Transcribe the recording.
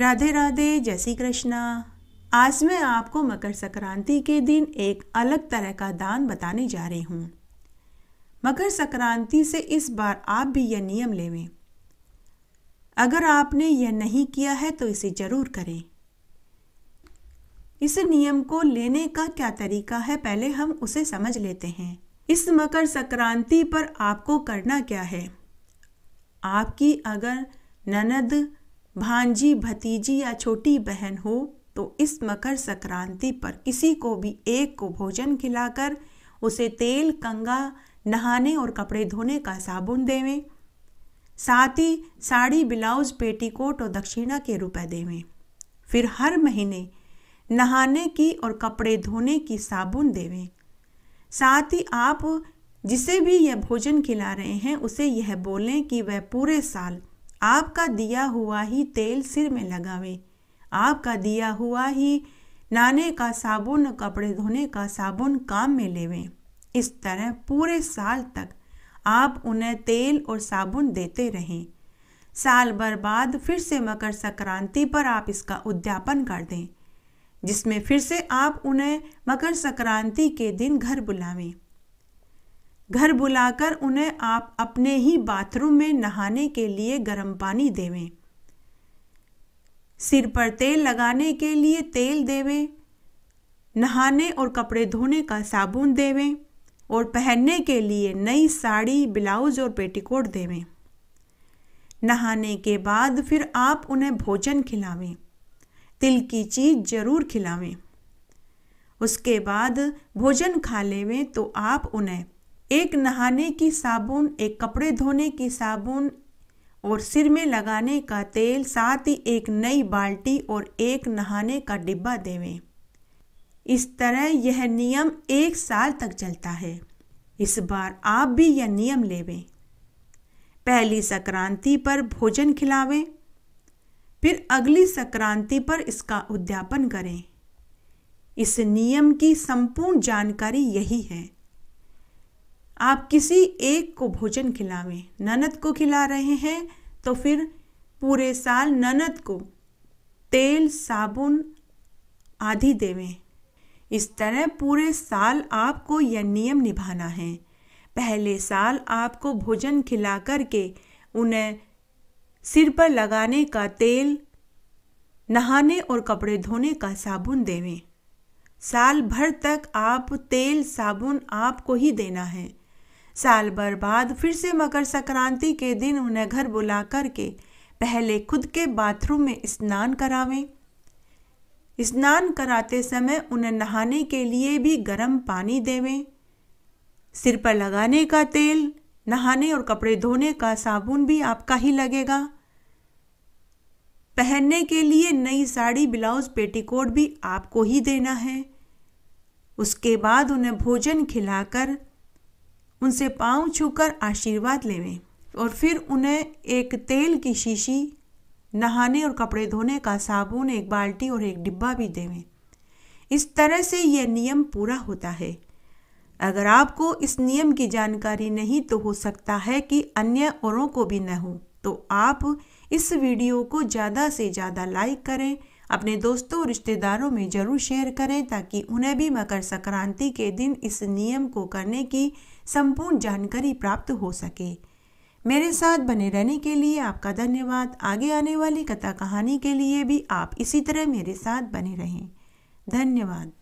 राधे राधे जय श्री कृष्णा आज मैं आपको मकर संक्रांति के दिन एक अलग तरह का दान बताने जा रही हूँ मकर संक्रांति से इस बार आप भी यह नियम लेवें अगर आपने यह नहीं किया है तो इसे जरूर करें इस नियम को लेने का क्या तरीका है पहले हम उसे समझ लेते हैं इस मकर संक्रांति पर आपको करना क्या है आपकी अगर ननद भांजी भतीजी या छोटी बहन हो तो इस मकर संक्रांति पर किसी को भी एक को भोजन खिलाकर उसे तेल कंगा नहाने और कपड़े धोने का साबुन देवें साथ ही साड़ी ब्लाउज पेटीकोट और दक्षिणा के रुपए देवें फिर हर महीने नहाने की और कपड़े धोने की साबुन देवें साथ ही आप जिसे भी यह भोजन खिला रहे हैं उसे यह बोलें कि वह पूरे साल आपका दिया हुआ ही तेल सिर में लगावे आपका दिया हुआ ही नाने का साबुन कपड़े धोने का साबुन काम में लेवें इस तरह पूरे साल तक आप उन्हें तेल और साबुन देते रहें साल भर बाद फिर से मकर संक्रांति पर आप इसका उद्यापन कर दें जिसमें फिर से आप उन्हें मकर संक्रांति के दिन घर बुलावें घर बुलाकर उन्हें आप अपने ही बाथरूम में नहाने के लिए गर्म पानी देवें सिर पर तेल लगाने के लिए तेल देवें नहाने और कपड़े धोने का साबुन देवें और पहनने के लिए नई साड़ी ब्लाउज और पेटीकोट देवें नहाने के बाद फिर आप उन्हें भोजन खिलावें तिल की चीज़ ज़रूर खिलावें उसके बाद भोजन खा लेवें तो आप उन्हें एक नहाने की साबुन एक कपड़े धोने की साबुन और सिर में लगाने का तेल साथ ही एक नई बाल्टी और एक नहाने का डिब्बा देवें इस तरह यह नियम एक साल तक चलता है इस बार आप भी यह नियम लेवें पहली संक्रांति पर भोजन खिलावें फिर अगली संक्रांति पर इसका उद्यापन करें इस नियम की संपूर्ण जानकारी यही है आप किसी एक को भोजन खिलावें ननद को खिला रहे हैं तो फिर पूरे साल ननद को तेल साबुन आदि देवें इस तरह पूरे साल आपको यह नियम निभाना है पहले साल आपको भोजन खिला करके उन्हें सिर पर लगाने का तेल नहाने और कपड़े धोने का साबुन देवें साल भर तक आप तेल साबुन आपको ही देना है साल भर बाद फिर से मकर संक्रांति के दिन उन्हें घर बुला करके पहले खुद के बाथरूम में स्नान करावें स्नान कराते समय उन्हें नहाने के लिए भी गर्म पानी देवें सिर पर लगाने का तेल नहाने और कपड़े धोने का साबुन भी आपका ही लगेगा पहनने के लिए नई साड़ी ब्लाउज पेटीकोट भी आपको ही देना है उसके बाद उन्हें भोजन खिलाकर उनसे पांव छूकर आशीर्वाद लेवें और फिर उन्हें एक तेल की शीशी नहाने और कपड़े धोने का साबुन एक बाल्टी और एक डिब्बा भी देवें इस तरह से यह नियम पूरा होता है अगर आपको इस नियम की जानकारी नहीं तो हो सकता है कि अन्य औरों को भी न हो तो आप इस वीडियो को ज़्यादा से ज़्यादा लाइक करें अपने दोस्तों और रिश्तेदारों में ज़रूर शेयर करें ताकि उन्हें भी मकर संक्रांति के दिन इस नियम को करने की संपूर्ण जानकारी प्राप्त हो सके मेरे साथ बने रहने के लिए आपका धन्यवाद आगे आने वाली कथा कहानी के लिए भी आप इसी तरह मेरे साथ बने रहें धन्यवाद